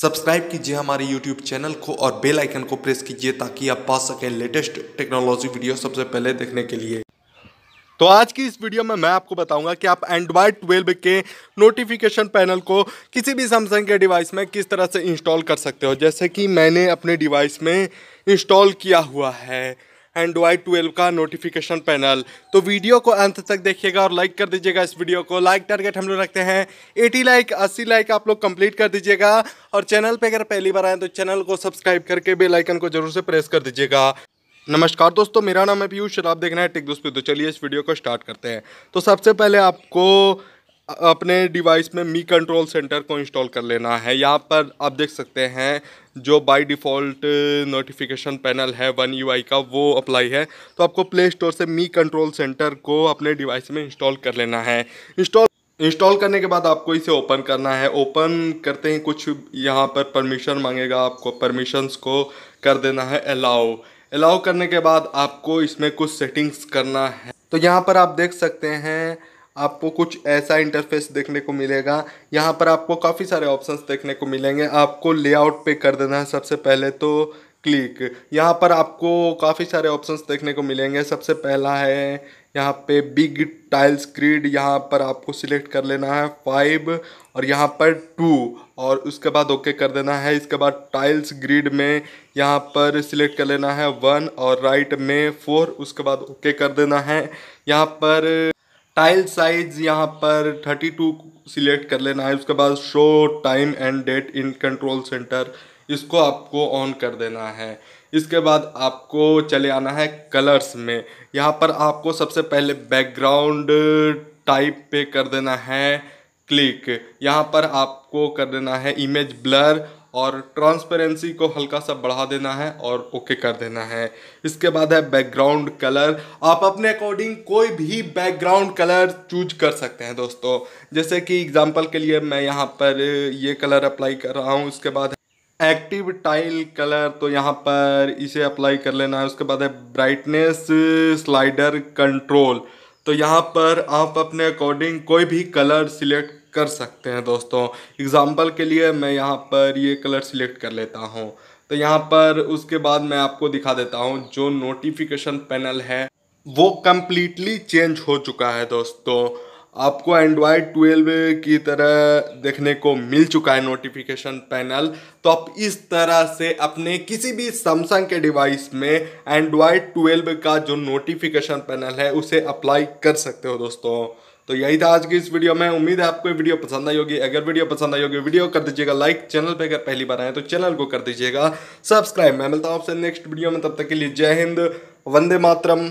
subscribe कीजिए हमारे YouTube channel को और बेल आइकन को प्रेस कीजिए ताकि आप पा सकें लेटेस्ट टेक्नोलॉजी वीडियो सबसे पहले देखने के लिए तो आज की इस वीडियो में मैं आपको बताऊंगा कि आप एंड्रॉयड 12 के नोटिफिकेशन पैनल को किसी भी सैमसंग के डिवाइस में किस तरह से इंस्टॉल कर सकते हो जैसे कि मैंने अपने डिवाइस में इंस्टॉल किया हुआ है एंड्रॉयड 12 का नोटिफिकेशन पैनल तो वीडियो को अंत तक देखिएगा और लाइक कर दीजिएगा इस वीडियो को लाइक टारगेट हम लोग रखते हैं 80 लाइक 80 लाइक आप लोग कंप्लीट कर दीजिएगा और चैनल पे अगर पहली बार आए तो चैनल को सब्सक्राइब करके बेल आइकन को जरूर से प्रेस कर दीजिएगा नमस्कार दोस्तों मेरा नाम है पीयूष और आप देख रहे टिक दोस्तों तो चलिए इस वीडियो को स्टार्ट करते हैं तो सबसे पहले आपको अपने डिवाइस में मी कंट्रोल सेंटर को इंस्टॉल कर लेना है यहाँ पर आप देख सकते हैं जो बाय डिफ़ॉल्ट नोटिफिकेशन पैनल है वन यूआई का वो अप्लाई है तो आपको प्ले स्टोर से मी कंट्रोल सेंटर को अपने डिवाइस में इंस्टॉल कर लेना है इंस्टॉल इंस्टॉल करने के बाद आपको इसे ओपन करना है ओपन करते ही कुछ यहाँ पर परमिशन मांगेगा आपको परमिशंस को कर देना है अलाउ अलाउ करने के बाद आपको इसमें कुछ सेटिंग्स करना है तो यहाँ पर आप देख सकते हैं आपको कुछ ऐसा इंटरफेस देखने को मिलेगा यहाँ पर आपको काफ़ी सारे ऑप्शंस देखने को मिलेंगे आपको लेआउट पे कर देना है सबसे पहले तो क्लिक यहाँ पर आपको काफ़ी सारे ऑप्शंस देखने को मिलेंगे सबसे पहला है यहाँ पे बिग टाइल्स ग्रिड यहाँ पर आपको सिलेक्ट कर लेना है फाइव और यहाँ पर टू और उसके बाद ओके कर देना है इसके बाद टाइल्स ग्रिड में यहाँ पर सिलेक्ट कर लेना है वन और राइट में फोर उसके बाद ओके कर देना है यहाँ पर टाइल साइज यहाँ पर थर्टी टू सिलेक्ट कर लेना है उसके बाद show time and date in control centre इसको आपको ऑन कर देना है इसके बाद आपको चले आना है कलर्स में यहाँ पर आपको सबसे पहले बैकग्राउंड टाइप पे कर देना है क्लिक यहाँ पर आपको कर देना है इमेज ब्लर और ट्रांसपेरेंसी को हल्का सा बढ़ा देना है और ओके कर देना है इसके बाद है बैकग्राउंड कलर आप अपने अकॉर्डिंग कोई भी बैकग्राउंड कलर चूज कर सकते हैं दोस्तों जैसे कि एग्जांपल के लिए मैं यहाँ पर ये कलर अप्लाई कर रहा हूँ उसके बाद एक्टिव टाइल कलर तो यहाँ पर इसे अप्लाई कर लेना है उसके बाद है ब्राइटनेस स्लाइडर कंट्रोल तो यहाँ पर आप अपने अकॉर्डिंग कोई भी कलर सिलेक्ट कर सकते हैं दोस्तों एग्ज़ाम्पल के लिए मैं यहाँ पर ये कलर सिलेक्ट कर लेता हूँ तो यहाँ पर उसके बाद मैं आपको दिखा देता हूँ जो नोटिफिकेशन पैनल है वो कम्प्लीटली चेंज हो चुका है दोस्तों आपको एंड्रॉयड 12 की तरह देखने को मिल चुका है नोटिफिकेशन पैनल तो आप इस तरह से अपने किसी भी सैमसंग के डिवाइस में एंड्रॉयड 12 का जो नोटिफिकेशन पैनल है उसे अप्लाई कर सकते हो दोस्तों तो यही था आज की इस वीडियो में उम्मीद है आपको वीडियो पसंद आई होगी अगर वीडियो पसंद आई होगी वीडियो कर दीजिएगा लाइक चैनल पर अगर पहली बार आए तो चैनल को कर दीजिएगा सब्सक्राइब मैं मिलता हूँ आपसे नेक्स्ट वीडियो में तब तक के लिए जय हिंद वंदे मातरम